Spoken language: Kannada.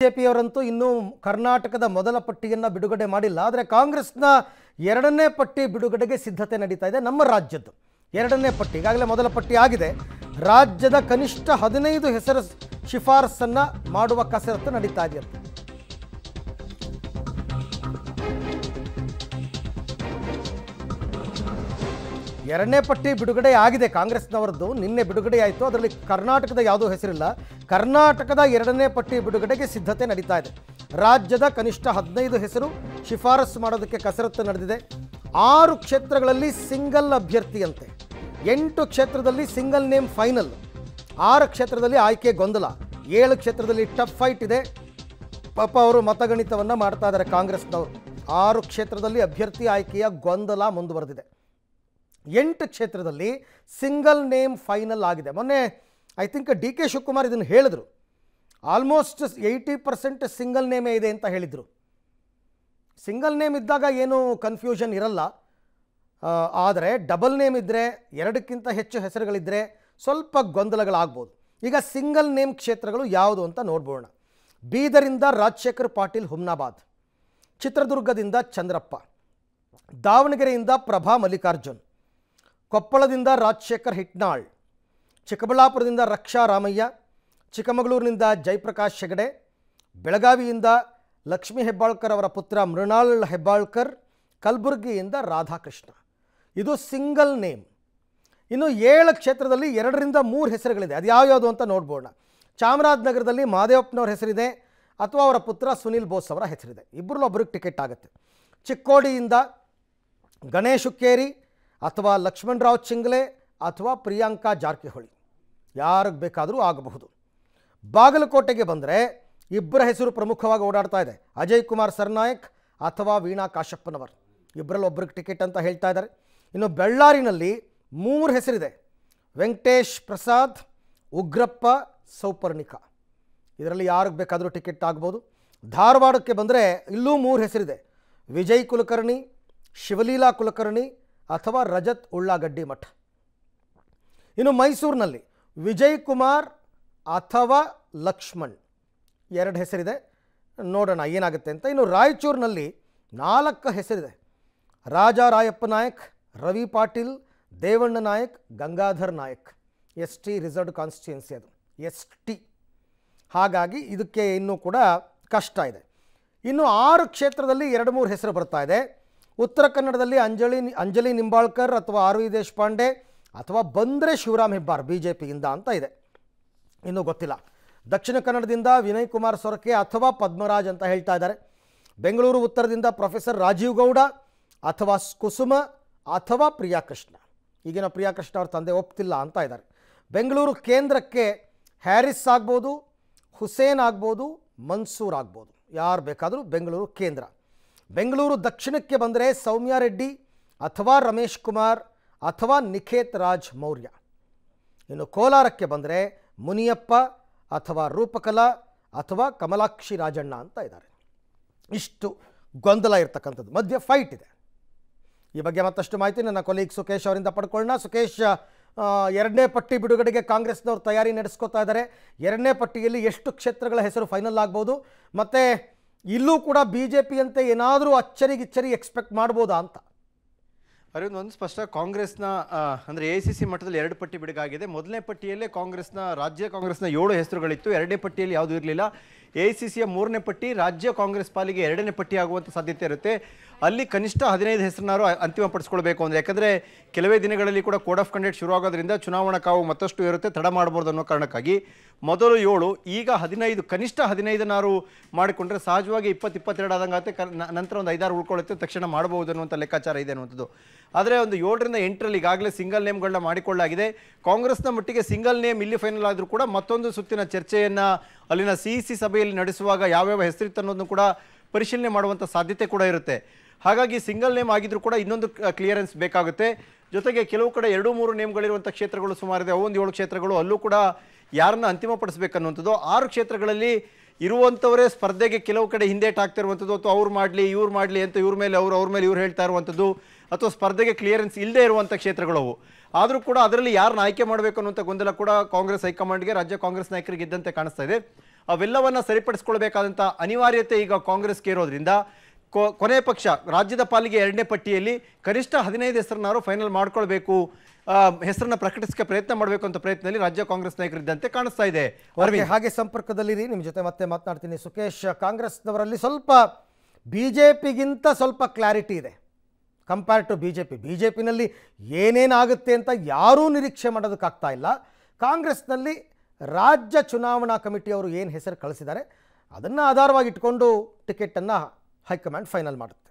ಬಿಜೆಪಿಯವರಂತೂ ಇನ್ನೂ ಕರ್ನಾಟಕದ ಮೊದಲ ಪಟ್ಟಿಯನ್ನು ಬಿಡುಗಡೆ ಮಾಡಿಲ್ಲ ಆದರೆ ಕಾಂಗ್ರೆಸ್ನ ಎರಡನೇ ಪಟ್ಟಿ ಬಿಡುಗಡೆಗೆ ಸಿದ್ಧತೆ ನಡೀತಾ ಇದೆ ನಮ್ಮ ರಾಜ್ಯದ್ದು ಎರಡನೇ ಪಟ್ಟಿ ಈಗಾಗಲೇ ಮೊದಲ ಪಟ್ಟಿ ಆಗಿದೆ ರಾಜ್ಯದ ಕನಿಷ್ಠ ಹದಿನೈದು ಹೆಸರು ಶಿಫಾರಸನ್ನು ಮಾಡುವ ಕಸರತ್ತು ನಡೀತಾ ಇದೆಯಂತೆ ಎರಡನೇ ಪಟ್ಟಿ ಬಿಡುಗಡೆ ಆಗಿದೆ ಕಾಂಗ್ರೆಸ್ನವರದ್ದು ನಿನ್ನೆ ಬಿಡುಗಡೆ ಆಯಿತು ಅದರಲ್ಲಿ ಕರ್ನಾಟಕದ ಯಾವುದೂ ಹೆಸರಿಲ್ಲ ಕರ್ನಾಟಕದ ಎರಡನೇ ಪಟ್ಟಿ ಬಿಡುಗಡೆಗೆ ಸಿದ್ಧತೆ ನಡೀತಾ ಇದೆ ರಾಜ್ಯದ ಕನಿಷ್ಠ ಹದಿನೈದು ಹೆಸರು ಶಿಫಾರಸು ಮಾಡೋದಕ್ಕೆ ಕಸರತ್ತು ನಡೆದಿದೆ ಆರು ಕ್ಷೇತ್ರಗಳಲ್ಲಿ ಸಿಂಗಲ್ ಅಭ್ಯರ್ಥಿಯಂತೆ ಎಂಟು ಕ್ಷೇತ್ರದಲ್ಲಿ ಸಿಂಗಲ್ ನೇಮ್ ಫೈನಲ್ ಆರು ಕ್ಷೇತ್ರದಲ್ಲಿ ಆಯ್ಕೆ ಗೊಂದಲ ಏಳು ಕ್ಷೇತ್ರದಲ್ಲಿ ಟಫ್ ಫೈಟ್ ಇದೆ ಪಾಪ ಅವರು ಮತಗಣಿತವನ್ನು ಮಾಡ್ತಾ ಇದ್ದಾರೆ ಕಾಂಗ್ರೆಸ್ನವರು ಆರು ಕ್ಷೇತ್ರದಲ್ಲಿ ಅಭ್ಯರ್ಥಿ ಆಯ್ಕೆಯ ಗೊಂದಲ ಮುಂದುವರೆದಿದೆ ಎಂಟು ಕ್ಷೇತ್ರದಲ್ಲಿ ಸಿಂಗಲ್ ನೇಮ್ ಫೈನಲ್ ಆಗಿದೆ ಮೊನ್ನೆ I think D K Shivakumar ಇದನ್ನು ಹೇಳಿದ್ರು ಆಲ್ಮೋಸ್ಟ್ ಏಯ್ಟಿ ಪರ್ಸೆಂಟ್ ಸಿಂಗಲ್ ನೇಮೇ ಇದೆ ಅಂತ ಹೇಳಿದರು ಸಿಂಗಲ್ ನೇಮ್ ಇದ್ದಾಗ ಏನು ಕನ್ಫ್ಯೂಷನ್ ಇರಲ್ಲ ಆದರೆ ಡಬಲ್ ನೇಮ್ ಇದ್ದರೆ ಎರಡಕ್ಕಿಂತ ಹೆಚ್ಚು ಹೆಸರುಗಳಿದ್ದರೆ ಸ್ವಲ್ಪ ಗೊಂದಲಗಳಾಗ್ಬೋದು ಈಗ ಸಿಂಗಲ್ ನೇಮ್ ಕ್ಷೇತ್ರಗಳು ಯಾವುದು ಅಂತ ನೋಡ್ಬೋಣ ಬೀದರಿಂದ ರಾಜಶೇಖರ್ ಪಾಟೀಲ್ ಹುಮ್ನಾಬಾದ್ ಚಿತ್ರದುರ್ಗದಿಂದ ಚಂದ್ರಪ್ಪ ದಾವಣಗೆರೆಯಿಂದ ಪ್ರಭಾ ಮಲ್ಲಿಕಾರ್ಜುನ್ ಕೊಪ್ಪಳದಿಂದ ರಾಜಶೇಖರ್ ಹಿಟ್ನಾಳ್ ಚಿಕ್ಕಬಳ್ಳಾಪುರದಿಂದ ರಕ್ಷಾ ರಾಮಯ್ಯ ಚಿಕ್ಕಮಗಳೂರಿನಿಂದ ಜಯಪ್ರಕಾಶ್ ಹೆಗಡೆ ಬೆಳಗಾವಿಯಿಂದ ಲಕ್ಷ್ಮೀ ಹೆಬ್ಬಾಳ್ಕರ್ ಅವರ ಪುತ್ರ ಮೃಣಾಳ್ ಹೆಬ್ಬಾಳ್ಕರ್ ಕಲಬುರಗಿಯಿಂದ ರಾಧಾಕೃಷ್ಣ ಇದು ಸಿಂಗಲ್ ನೇಮ್ ಇನ್ನು ಏಳು ಕ್ಷೇತ್ರದಲ್ಲಿ ಎರಡರಿಂದ ಮೂರು ಹೆಸರುಗಳಿದೆ ಅದು ಯಾವ್ಯಾವುದು ಅಂತ ನೋಡ್ಬೋಣ ಚಾಮರಾಜನಗರದಲ್ಲಿ ಮಾದೇವಪ್ಪನವ್ರ ಹೆಸರಿದೆ ಅಥವಾ ಅವರ ಪುತ್ರ ಸುನಿಲ್ ಬೋಸ್ ಅವರ ಹೆಸರಿದೆ ಇಬ್ಬರಲ್ಲೊಬ್ಬರಿಗೆ ಟಿಕೆಟ್ ಆಗುತ್ತೆ ಚಿಕ್ಕೋಡಿಯಿಂದ ಗಣೇಶ್ ಹುಕ್ಕೇರಿ ಅಥವಾ ಲಕ್ಷ್ಮಣರಾವ್ ಚಿಂಗ್ಲೆ ಅಥವಾ ಪ್ರಿಯಾಂಕಾ ಜಾರಕಿಹೊಳಿ ಯಾರಿಗೆ ಬೇಕಾದರೂ ಆಗಬಹುದು ಬಾಗಲಕೋಟೆಗೆ ಬಂದರೆ ಇಬ್ಬರ ಹೆಸರು ಪ್ರಮುಖವಾಗಿ ಓಡಾಡ್ತಾ ಇದೆ ಅಜಯ್ ಕುಮಾರ್ ಸರ್ನಾಯಕ್ ಅಥವಾ ವೀಣಾ ಕಾಶಪ್ಪನವರ್ ಇಬ್ಬರಲ್ಲಿ ಒಬ್ರಿಗೆ ಟಿಕೆಟ್ ಅಂತ ಹೇಳ್ತಾ ಇದ್ದಾರೆ ಇನ್ನು ಬೆಳ್ಳಾರಿನಲ್ಲಿ ಮೂರು ಹೆಸರಿದೆ ವೆಂಕಟೇಶ್ ಪ್ರಸಾದ್ ಉಗ್ರಪ್ಪ ಸೌಪರ್ಣಿಕಾ ಇದರಲ್ಲಿ ಯಾರಿಗೆ ಬೇಕಾದರೂ ಟಿಕೆಟ್ ಆಗ್ಬೋದು ಧಾರವಾಡಕ್ಕೆ ಬಂದರೆ ಇಲ್ಲೂ ಮೂರು ಹೆಸರಿದೆ ವಿಜಯ್ ಕುಲಕರ್ಣಿ ಶಿವಲೀಲಾ ಕುಲಕರ್ಣಿ ಅಥವಾ ರಜತ್ ಉಳ್ಳಾಗಡ್ಡಿ ಮಠ ಇನ್ನು ಮೈಸೂರಿನಲ್ಲಿ ವಿಜಯ್ ಕುಮಾರ್ ಅಥವಾ ಲಕ್ಷ್ಮಣ್ ಎರಡು ಹೆಸರಿದೆ ನೋಡೋಣ ಏನಾಗುತ್ತೆ ಅಂತ ಇನ್ನು ರಾಯಚೂರಿನಲ್ಲಿ ನಾಲ್ಕು ಹೆಸರಿದೆ Raja Rayappa Nayak Ravi Patil Devanna Nayak Gangadhar Nayak S T reserve constituency ಅದು ಎಸ್ ಟಿ ಹಾಗಾಗಿ ಇದಕ್ಕೆ ಇನ್ನೂ ಕೂಡ ಕಷ್ಟ ಇದೆ ಇನ್ನು ಆರು ಕ್ಷೇತ್ರದಲ್ಲಿ ಎರಡು ಮೂರು ಹೆಸರು ಬರ್ತಾ ಇದೆ ಉತ್ತರ ಕನ್ನಡದಲ್ಲಿ ಅಂಜಲಿ ಅಂಜಲಿ ನಿಂಬಾಳ್ಕರ್ ಅಥವಾ ಆರ್ ವಿ ದೇಶಪಾಂಡೆ ಅಥವಾ ಬಂದರೆ ಶಿವರಾಮ್ ಹೆಬ್ಬಾರ್ ಬಿ ಜೆ ಪಿಯಿಂದ ಅಂತ ಇದೆ ಇನ್ನೂ ಗೊತ್ತಿಲ್ಲ ದಕ್ಷಿಣ ಕನ್ನಡದಿಂದ ವಿನಯ್ ಕುಮಾರ್ ಸೊರಕೆ ಅಥವಾ ಪದ್ಮರಾಜ್ ಅಂತ ಹೇಳ್ತಾ ಇದ್ದಾರೆ ಬೆಂಗಳೂರು ಉತ್ತರದಿಂದ ಪ್ರೊಫೆಸರ್ ರಾಜೀವ್ ಗೌಡ ಅಥವಾ ಕುಸುಮ ಅಥವಾ ಪ್ರಿಯಾಕೃಷ್ಣ ಈಗಿನ ಪ್ರಿಯಾಕೃಷ್ಣ ಅವ್ರ ತಂದೆ ಒಪ್ತಿಲ್ಲ ಅಂತ ಇದ್ದಾರೆ ಬೆಂಗಳೂರು ಕೇಂದ್ರಕ್ಕೆ ಹ್ಯಾರಿಸ್ ಆಗ್ಬೋದು ಹುಸೇನ್ ಆಗ್ಬೋದು ಮನ್ಸೂರ್ ಆಗ್ಬೋದು ಯಾರು ಬೇಕಾದರೂ ಬೆಂಗಳೂರು ಕೇಂದ್ರ ಬೆಂಗಳೂರು ದಕ್ಷಿಣಕ್ಕೆ ಬಂದರೆ ಸೌಮ್ಯಾರೆಡ್ಡಿ ಅಥವಾ ರಮೇಶ್ ಕುಮಾರ್ ಅಥವಾ ನಿಖೇತ್ ರಾಜ್ ಮೌರ್ಯ ಇನ್ನು ಕೋಲಾರಕ್ಕೆ ಬಂದರೆ ಮುನಿಯಪ್ಪ ಅಥವಾ ರೂಪಕಲಾ ಅಥವಾ ಕಮಲಾಕ್ಷಿ ರಾಜಣ್ಣ ಅಂತ ಇದ್ದಾರೆ ಇಷ್ಟು ಗೊಂದಲ ಇರ್ತಕ್ಕಂಥದ್ದು ಮಧ್ಯೆ ಫೈಟ್ ಇದೆ ಈ ಬಗ್ಗೆ ಮತ್ತಷ್ಟು ಮಾಹಿತಿ ನನ್ನ ಕೊಲೀಗ್ ಸುಕೇಶ್ ಅವರಿಂದ ಪಡ್ಕೊಳ್ಳೋಣ ಸುಖೇಶ್ ಎರಡನೇ ಪಟ್ಟಿ ಬಿಡುಗಡೆಗೆ ಕಾಂಗ್ರೆಸ್ನವರು ತಯಾರಿ ನಡೆಸ್ಕೋತಾ ಇದ್ದಾರೆ ಎರಡನೇ ಪಟ್ಟಿಯಲ್ಲಿ ಎಷ್ಟು ಕ್ಷೇತ್ರಗಳ ಹೆಸರು ಫೈನಲ್ ಆಗ್ಬೋದು ಮತ್ತು ಇಲ್ಲೂ ಕೂಡ ಬಿ ಜೆ ಪಿ ಅಂತ ಏನಾದರೂ ಅಚ್ಚರಿಗಿಚ್ಚರಿ ಎಕ್ಸ್ಪೆಕ್ಟ್ ಮಾಡ್ಬೋದಾ ಅಂತ ಅರವಿಂದ್ ಒಂದು ಸ್ಪಷ್ಟ ಕಾಂಗ್ರೆಸ್ನ ಅಂದರೆ ಎ ಸಿ ಸಿ ಮಟ್ಟದಲ್ಲಿ ಎರಡು ಪಟ್ಟಿ ಬಿಡುಗಾಗಿದೆ ಮೊದಲನೇ ಪಟ್ಟಿಯಲ್ಲೇ ಕಾಂಗ್ರೆಸ್ನ ರಾಜ್ಯ ಕಾಂಗ್ರೆಸ್ನ ಏಳು ಹೆಸರುಗಳಿತ್ತು ಎರಡನೇ ಪಟ್ಟಿಯಲ್ಲಿ ಯಾವುದೂ ಇರಲಿಲ್ಲ ಎ ಸಿ ಸಿಯ ಮೂರನೇ ಪಟ್ಟಿ ರಾಜ್ಯ ಕಾಂಗ್ರೆಸ್ ಪಾಲಿಗೆ ಎರಡನೇ ಪಟ್ಟಿ ಆಗುವಂಥ ಸಾಧ್ಯತೆ ಇರುತ್ತೆ ಅಲ್ಲಿ ಕನಿಷ್ಠ ಹದಿನೈದು ಹೆಸರನ್ನಾರು ಅಂತಿಮಪಡಿಸ್ಕೊಳ್ಬೇಕು ಅಂದರೆ ಯಾಕಂದರೆ ಕೆಲವೇ ದಿನಗಳಲ್ಲಿ ಕೂಡ ಕೋಡ್ ಆಫ್ ಕಂಡಕ್ಟ್ ಶುರು ಆಗೋದ್ರಿಂದ ಚುನಾವಣಾ ಕಾವು ಮತ್ತಷ್ಟು ಇರುತ್ತೆ ತಡ ಮಾಡ್ಬೋದು ಅನ್ನೋ ಕಾರಣಕ್ಕಾಗಿ ಮೊದಲು ಏಳು ಈಗ ಹದಿನೈದು ಕನಿಷ್ಠ ಹದಿನೈದನ್ನಾರು ಮಾಡಿಕೊಂಡ್ರೆ ಸಹಜವಾಗಿ ಇಪ್ಪತ್ತು ಇಪ್ಪತ್ತೆರಡು ಆದಂಗೆ ಆಗುತ್ತೆ ನಂತರ ಒಂದು ಐದಾರು ಉಳ್ಕೊಳ್ಳುತ್ತೆ ತಕ್ಷಣ ಮಾಡಬಹುದು ಅನ್ನುವಂಥ ಲೆಕ್ಕಾಚಾರ ಇದೆ ಅನ್ನುವಂಥದ್ದು ಆದರೆ ಒಂದು ಏಳರಿಂದ ಎಂಟರಲ್ಲಿ ಈಗಾಗಲೇ ಸಿಂಗಲ್ ನೇಮ್ಗಳನ್ನ ಮಾಡಿಕೊಳ್ಳಲಾಗಿದೆ ಕಾಂಗ್ರೆಸ್ನ ಮಟ್ಟಿಗೆ ಸಿಂಗಲ್ ನೇಮ್ ಇಲ್ಲಿ ಫೈನಲ್ ಆದರೂ ಕೂಡ ಮತ್ತೊಂದು ಸುತ್ತಿನ ಚರ್ಚೆಯನ್ನು ಅಲ್ಲಿನ ಸಿ ಸಿ ಸಭೆಯಲ್ಲಿ ನಡೆಸುವಾಗ ಯಾವ್ಯಾವ ಹೆಸರಿತ್ತು ಅನ್ನೋದನ್ನು ಕೂಡ ಪರಿಶೀಲನೆ ಮಾಡುವಂಥ ಸಾಧ್ಯತೆ ಕೂಡ ಇರುತ್ತೆ ಹಾಗಾಗಿ ಸಿಂಗಲ್ ನೇಮ್ ಆಗಿದ್ರೂ ಕೂಡ ಇನ್ನೊಂದು ಕ್ಲಿಯರೆನ್ಸ್ ಬೇಕಾಗುತ್ತೆ ಜೊತೆಗೆ ಕೆಲವು ಕಡೆ ಎರಡು ಮೂರು ನೇಮ್ಗಳಿರುವಂಥ ಕ್ಷೇತ್ರಗಳು ಸುಮಾರಿದೆ ಒಂದು ಏಳು ಕ್ಷೇತ್ರಗಳು ಅಲ್ಲೂ ಕೂಡ ಯಾರನ್ನ ಅಂತಿಮಪಡಿಸಬೇಕನ್ನುವಂಥದ್ದು ಆರು ಕ್ಷೇತ್ರಗಳಲ್ಲಿ ಇರುವಂಥವರೇ ಸ್ಪರ್ಧೆಗೆ ಕೆಲವು ಕಡೆ ಹಿಂದೇಟಾಗ್ತಿರುವಂಥದ್ದು ಅಥವಾ ಅವ್ರು ಮಾಡಲಿ ಇವ್ರು ಮಾಡಲಿ ಅಂತ ಇವ್ರ ಮೇಲೆ ಅವರು ಅವ್ರ ಮೇಲೆ ಇವ್ರು ಹೇಳ್ತಾ ಇರುವಂಥದ್ದು ಅಥವಾ ಸ್ಪರ್ಧೆಗೆ ಕ್ಲಿಯರೆನ್ಸ್ ಇಲ್ಲದೆ ಇರುವಂಥ ಕ್ಷೇತ್ರಗಳವು ಆದರೂ ಕೂಡ ಅದರಲ್ಲಿ ಯಾರನ್ನ ಆಯ್ಕೆ ಮಾಡಬೇಕು ಅನ್ನುವಂಥ ಗೊಂದಲ ಕೂಡ ಕಾಂಗ್ರೆಸ್ ಹೈಕಮಾಂಡ್ಗೆ ರಾಜ್ಯ ಕಾಂಗ್ರೆಸ್ ನಾಯಕರಿಗೆ ಇದ್ದಂತೆ ಕಾಣಿಸ್ತಾ ಇದೆ ಅವೆಲ್ಲವನ್ನು ಸರಿಪಡಿಸ್ಕೊಳ್ಬೇಕಾದಂಥ ಅನಿವಾರ್ಯತೆ ಈಗ ಕಾಂಗ್ರೆಸ್ಗೆ ಇರೋದ್ರಿಂದ ಕೊನೆ ಪಕ್ಷ ರಾಜ್ಯದ ಪಾಲಿಗೆ ಎರಡನೇ ಪಟ್ಟಿಯಲ್ಲಿ ಕನಿಷ್ಠ ಹದಿನೈದು ಹೆಸರನ್ನಾರು ಫೈನಲ್ ಮಾಡ್ಕೊಳ್ಬೇಕು ಹೆಸರನ್ನ ಪ್ರಕಟಿಸಕ್ಕೆ ಪ್ರಯತ್ನ ಮಾಡಬೇಕು ಅಂತ ಪ್ರಯತ್ನದಲ್ಲಿ ರಾಜ್ಯ ಕಾಂಗ್ರೆಸ್ ನಾಯಕರಿದ್ದಂತೆ ಕಾಣಿಸ್ತಾ ಇದೆ ಹಾಗೆ ಸಂಪರ್ಕದಲ್ಲಿರಿ ನಿಮ್ಮ ಜೊತೆ ಮತ್ತೆ ಮಾತನಾಡ್ತೀನಿ ಸುಖೇಶ್ ಕಾಂಗ್ರೆಸ್ನವರಲ್ಲಿ ಸ್ವಲ್ಪ ಬಿ ಜೆ ಪಿಗಿಂತ ಸ್ವಲ್ಪ ಕ್ಲಾರಿಟಿ ಇದೆ compare to B J P B J ಪಿನಲ್ಲಿ ಏನೇನಾಗುತ್ತೆ ಅಂತ ಯಾರೂ ನಿರೀಕ್ಷೆ ಮಾಡೋದಕ್ಕಾಗ್ತಾ ಇಲ್ಲ ಕಾಂಗ್ರೆಸ್ನಲ್ಲಿ ರಾಜ್ಯ ಚುನಾವಣಾ ಕಮಿಟಿಯವರು ಏನು ಹೆಸರು ಕಳಿಸಿದ್ದಾರೆ ಅದನ್ನು ಆಧಾರವಾಗಿ ಇಟ್ಕೊಂಡು ಟಿಕೆಟನ್ನು ಹೈಕಮಾಂಡ್ ಫೈನಲ್ ಮಾಡುತ್ತೆ